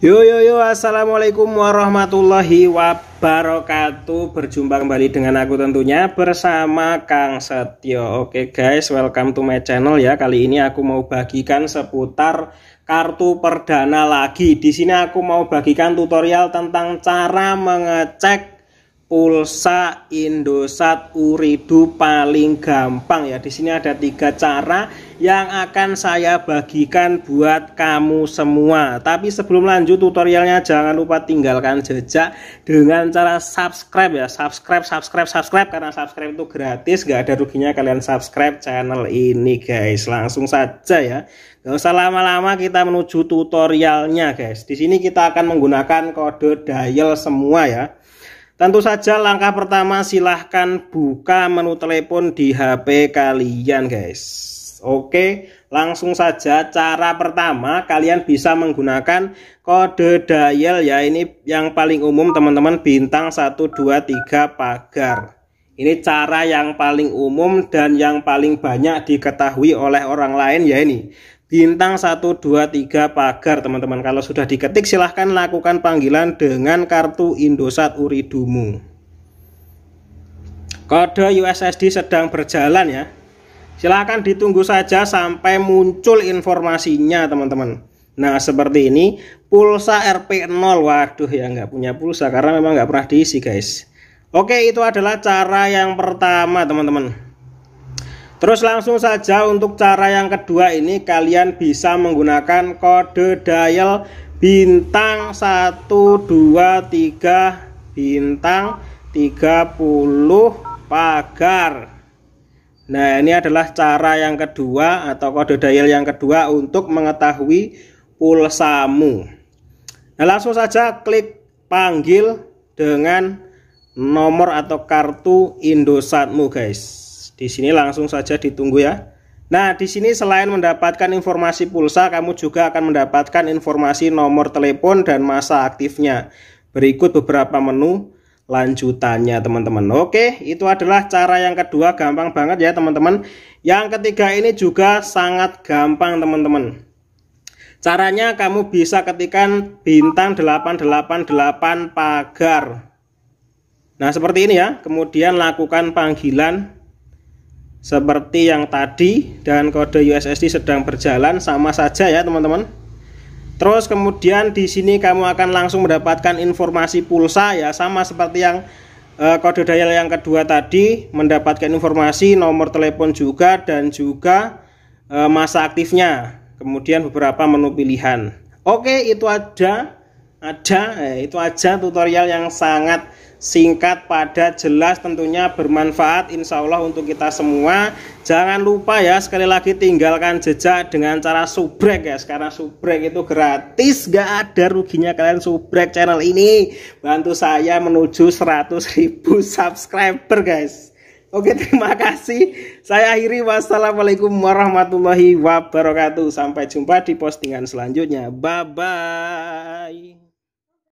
Yo yo yo, assalamualaikum warahmatullahi wabarakatuh. Berjumpa kembali dengan aku tentunya bersama Kang Setio. Oke guys, welcome to my channel ya. Kali ini aku mau bagikan seputar kartu perdana lagi. Di sini aku mau bagikan tutorial tentang cara mengecek pulsa Indosat Uridu paling gampang ya. Di sini ada tiga cara yang akan saya bagikan buat kamu semua. Tapi sebelum lanjut tutorialnya jangan lupa tinggalkan jejak dengan cara subscribe ya. Subscribe, subscribe, subscribe karena subscribe itu gratis, nggak ada ruginya kalian subscribe channel ini guys. Langsung saja ya. Gak usah lama-lama kita menuju tutorialnya guys. Di sini kita akan menggunakan kode dial semua ya. Tentu saja langkah pertama silahkan buka menu telepon di HP kalian guys. Oke, langsung saja cara pertama kalian bisa menggunakan kode dial ya ini yang paling umum teman-teman bintang 123 pagar. Ini cara yang paling umum dan yang paling banyak diketahui oleh orang lain ya ini bintang 123 pagar teman-teman kalau sudah diketik silahkan lakukan panggilan dengan kartu Indosat Uridumu kode USSD sedang berjalan ya silahkan ditunggu saja sampai muncul informasinya teman-teman nah seperti ini pulsa RP0 waduh ya nggak punya pulsa karena memang nggak pernah diisi guys Oke itu adalah cara yang pertama teman-teman Terus langsung saja untuk cara yang kedua ini kalian bisa menggunakan kode dial bintang 123 bintang 30 pagar. Nah, ini adalah cara yang kedua atau kode dial yang kedua untuk mengetahui pulsamu. Nah, langsung saja klik panggil dengan nomor atau kartu Indosatmu, guys. Di sini langsung saja ditunggu ya. Nah, di sini selain mendapatkan informasi pulsa, kamu juga akan mendapatkan informasi nomor telepon dan masa aktifnya. Berikut beberapa menu lanjutannya, teman-teman. Oke, itu adalah cara yang kedua, gampang banget ya, teman-teman. Yang ketiga ini juga sangat gampang, teman-teman. Caranya kamu bisa ketikan bintang 888 pagar. Nah, seperti ini ya. Kemudian lakukan panggilan seperti yang tadi dan kode USSD sedang berjalan sama saja ya teman-teman terus kemudian di sini kamu akan langsung mendapatkan informasi pulsa ya sama seperti yang eh, kode dial yang kedua tadi mendapatkan informasi nomor telepon juga dan juga eh, masa aktifnya kemudian beberapa menu pilihan oke itu ada. Ada, eh, itu aja tutorial yang sangat singkat pada jelas tentunya bermanfaat insya Allah untuk kita semua jangan lupa ya sekali lagi tinggalkan jejak dengan cara subrek guys. Ya. karena subrek itu gratis gak ada ruginya kalian subrek channel ini bantu saya menuju 100.000 subscriber guys Oke terima kasih saya akhiri wassalamualaikum warahmatullahi wabarakatuh sampai jumpa di postingan selanjutnya bye bye